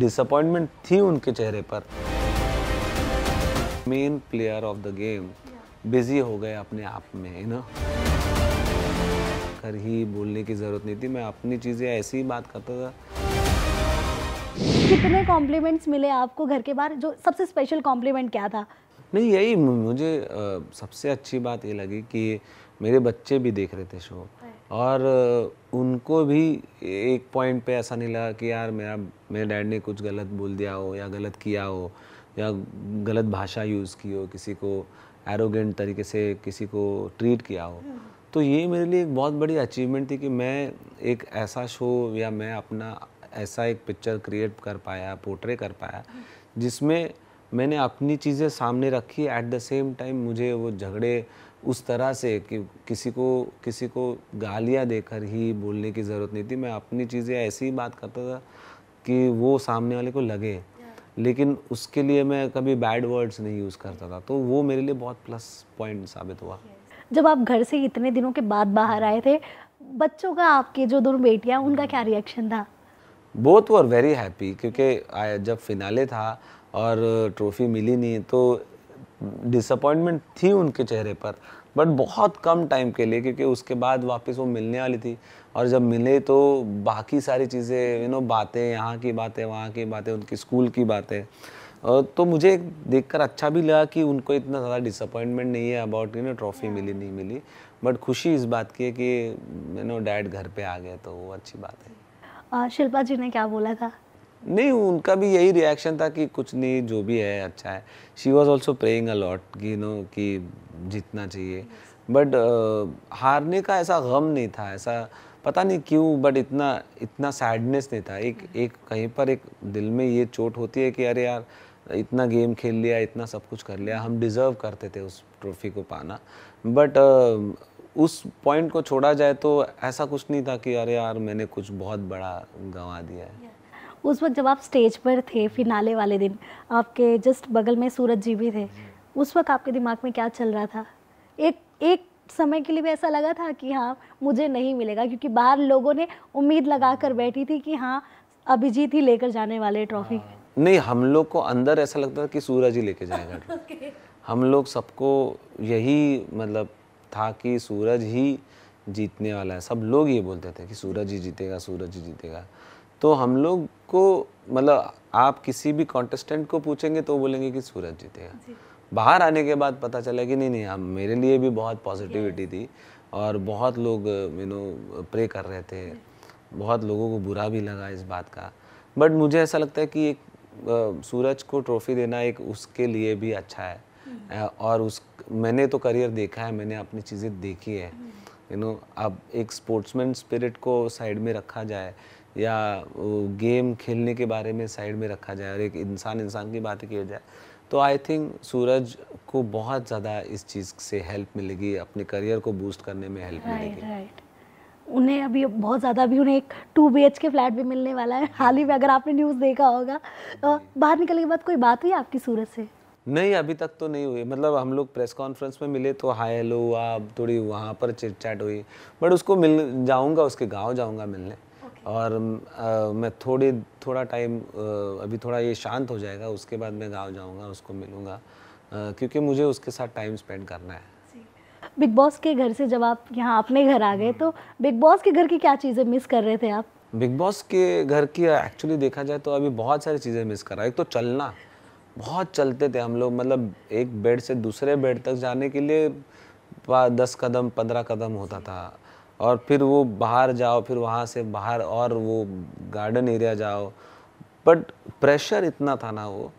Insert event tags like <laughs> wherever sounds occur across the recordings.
Disappointment थी उनके चेहरे पर main player of the game busy हो गए अपने आप में है ना कर ही बोलने की जरूरत नहीं थी मैं अपनी चीजें ऐसी ही बात करता था कितने कॉम्प्लीमेंट्स मिले आपको घर के बाहर जो सबसे स्पेशल कॉम्प्लीमेंट क्या था नहीं यही मुझे आ, सबसे अच्छी बात ये लगी कि मेरे बच्चे भी देख रहे थे शो अच्छा। और उनको भी एक पॉइंट पे ऐसा नहीं लगा कि यार मेरा मेरे डैड ने कुछ गलत बोल दिया हो या गलत किया हो या गलत भाषा यूज़ की हो किसी को एरोगेंट तरीके से किसी को ट्रीट किया हो तो ये मेरे लिए एक बहुत बड़ी अचीवमेंट थी कि मैं एक ऐसा शो या मैं अपना ऐसा एक पिक्चर क्रिएट कर पाया पोर्ट्रे कर पाया जिसमें मैंने अपनी चीज़ें सामने रखी एट द सेम टाइम मुझे वो झगड़े उस तरह से कि किसी को किसी को गालियाँ देकर ही बोलने की ज़रूरत नहीं थी मैं अपनी चीज़ें ऐसी बात करता था कि वो सामने वाले को लगे लेकिन उसके लिए मैं कभी बैड वर्ड्स नहीं यूज़ करता था तो वो मेरे लिए बहुत प्लस पॉइंट साबित हुआ जब आप घर से इतने दिनों के बाद बाहर आए थे बच्चों का आपके जो दोनों बेटियां उनका hmm. क्या रिएक्शन था बोथ वर वेरी हैप्पी क्योंकि जब फिनाले था और ट्रॉफी मिली नहीं तो डिसअपॉइंटमेंट थी उनके चेहरे पर बट बहुत कम टाइम के लिए क्योंकि उसके बाद वापस वो मिलने वाली थी और जब मिले तो बाकी सारी चीज़ें यू नो बातें यहाँ की बातें वहाँ की बातें उनकी स्कूल की बातें तो मुझे देखकर अच्छा भी लगा कि उनको इतना ज़्यादा डिसअपॉइंटमेंट नहीं है अबाउट यू नो ट्रॉफ़ी मिली नहीं मिली बट खुशी इस बात की है कि यू नो डैड घर पे आ गए तो वो अच्छी बात है शिल्पा जी ने क्या बोला था नहीं उनका भी यही रिएक्शन था कि कुछ नहीं जो भी है अच्छा है she was also praying a lot कि नो कि जीतना चाहिए बट uh, हारने का ऐसा गम नहीं था ऐसा पता नहीं क्यों बट इतना इतना सैडनेस नहीं था एक एक कहीं पर एक दिल में ये चोट होती है कि अरे यार इतना गेम खेल लिया इतना सब कुछ कर लिया हम डिज़र्व करते थे उस ट्रॉफी को पाना बट uh, उस पॉइंट को छोड़ा जाए तो ऐसा कुछ नहीं था कि अरे यार मैंने कुछ बहुत बड़ा गंवा दिया है yeah. उस वक्त जब आप स्टेज पर थे फिनाले वाले दिन आपके जस्ट बगल में सूरज जी भी थे उस वक्त आपके दिमाग में क्या चल रहा था एक एक समय के लिए भी ऐसा लगा था कि हाँ मुझे नहीं मिलेगा क्योंकि बाहर लोगों ने उम्मीद लगा कर बैठी थी कि हाँ अभिजीत ही लेकर जाने वाले ट्रॉफी हाँ। नहीं हम लोग को अंदर ऐसा लगता था कि सूरज ही लेके जाएगा <laughs> हम लोग सबको यही मतलब था कि सूरज ही जीतने वाला है सब लोग ये बोलते थे कि सूरज ही जीतेगा सूरज ही जीतेगा तो हम लोग को मतलब आप किसी भी कॉन्टेस्टेंट को पूछेंगे तो बोलेंगे कि सूरज जीतेगा जी। बाहर आने के बाद पता चला कि नहीं नहीं आप मेरे लिए भी बहुत पॉजिटिविटी थी और बहुत लोग यू नो प्रे कर रहे थे बहुत लोगों को बुरा भी लगा इस बात का बट मुझे ऐसा लगता है कि एक सूरज को ट्रॉफी देना एक उसके लिए भी अच्छा है हम्म। और उस मैंने तो करियर देखा है मैंने अपनी चीज़ें देखी है यू हम्म। नो अब एक स्पोर्ट्समैन स्पिरिट को साइड में रखा जाए या गेम खेलने के बारे में साइड में रखा जाए और एक इंसान इंसान की बात किया जाए तो आई थिंक सूरज को बहुत ज़्यादा इस चीज़ से हेल्प मिलेगी अपने करियर को बूस्ट करने में हेल्प right, मिलेगी right. उन्हें अभी बहुत ज़्यादा अभी उन्हें एक टू बी के फ्लैट भी मिलने वाला है हाल ही में अगर आपने न्यूज़ देखा होगा तो बाहर निकलने के बाद कोई बात हुई आपकी सूरज से नहीं अभी तक तो नहीं हुई मतलब हम लोग प्रेस कॉन्फ्रेंस में मिले तो हाय हेलो हुआ थोड़ी वहाँ पर चिट चैट हुई बट उसको मिल जाऊँगा उसके गाँव जाऊँगा मिलने और आ, मैं थोड़ी थोड़ा टाइम अभी थोड़ा ये शांत हो जाएगा उसके बाद मैं गांव जाऊंगा उसको मिलूंगा क्योंकि मुझे उसके साथ टाइम स्पेंड करना है बिग बॉस के घर से जब आप यहाँ अपने घर आ गए तो बिग बॉस के घर की क्या चीज़ें मिस कर रहे थे आप बिग बॉस के घर की एक्चुअली देखा जाए तो अभी बहुत सारी चीज़ें मिस कर रहा है एक तो चलना बहुत चलते थे हम लोग मतलब एक बेड से दूसरे बेड तक जाने के लिए दस कदम पंद्रह कदम होता था और फिर वो बाहर जाओ फिर वहाँ से बाहर और वो गार्डन एरिया जाओ बट प्रेशर इतना था ना वो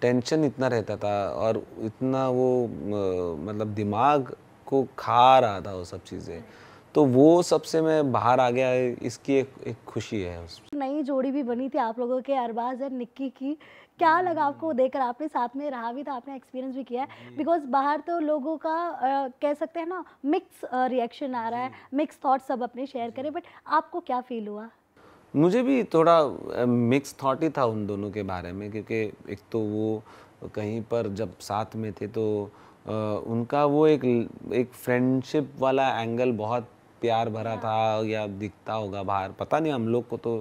टेंशन इतना रहता था और इतना वो मतलब दिमाग को खा रहा था वो सब चीज़ें तो वो सबसे मैं बाहर आ गया इसकी एक एक खुशी है उसमें जोड़ी भी बनी थी आप लोगों के अरबाज और निक्की की क्या लगा आपको हम्म। देखकर आपने साथ में रहा भी था आपने एक्सपीरियंस भी किया है बिकॉज बाहर तो लोगों का आ, कह सकते हैं ना मिक्स रिएक्शन आ रहा है मिक्स थॉट्स सब अपने शेयर करें बट आपको क्या फील हुआ मुझे भी थोड़ा मिक्स थॉट ही था उन दोनों के बारे में क्योंकि एक तो वो कहीं पर जब साथ में थे तो आ, उनका वो एक एक फ्रेंडशिप वाला एंगल बहुत प्यार भरा हाँ। था या दिखता होगा बाहर पता नहीं हम लोग को तो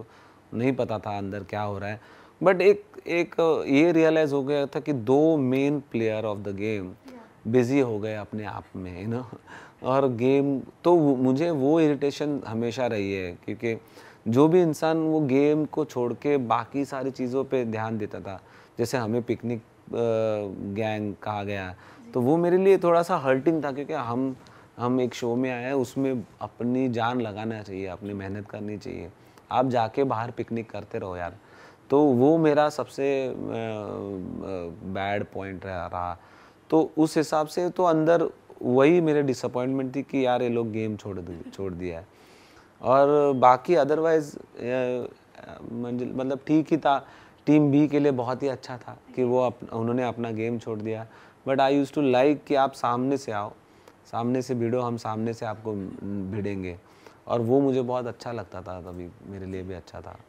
नहीं पता था अंदर क्या हो रहा है बट एक एक ये रियलाइज़ हो गया था कि दो main player of the game busy हो गए अपने आप में है ना और गेम तो मुझे वो इरिटेशन हमेशा रही है क्योंकि जो भी इंसान वो गेम को छोड़ के बाकी सारी चीज़ों पे ध्यान देता था जैसे हमें पिकनिक गैंग कहा गया तो वो मेरे लिए थोड़ा सा हर्टिंग था क्योंकि हम हम एक शो में आए उसमें अपनी जान लगाना चाहिए अपनी मेहनत करनी चाहिए आप जाके बाहर पिकनिक करते रहो यार तो वो मेरा सबसे बैड पॉइंट रहा तो उस हिसाब से तो अंदर वही मेरे डिसअपॉइंटमेंट थी कि यार ये लोग गेम छोड़ छोड़ दिया है और बाकी अदरवाइज मतलब ठीक ही था टीम बी के लिए बहुत ही अच्छा था कि वो अप, उन्होंने अपना गेम छोड़ दिया but I use to like कि आप सामने से आओ सामने से भिड़ो हम सामने से आपको भिड़ेंगे और वो मुझे बहुत अच्छा लगता था तभी मेरे लिए भी अच्छा था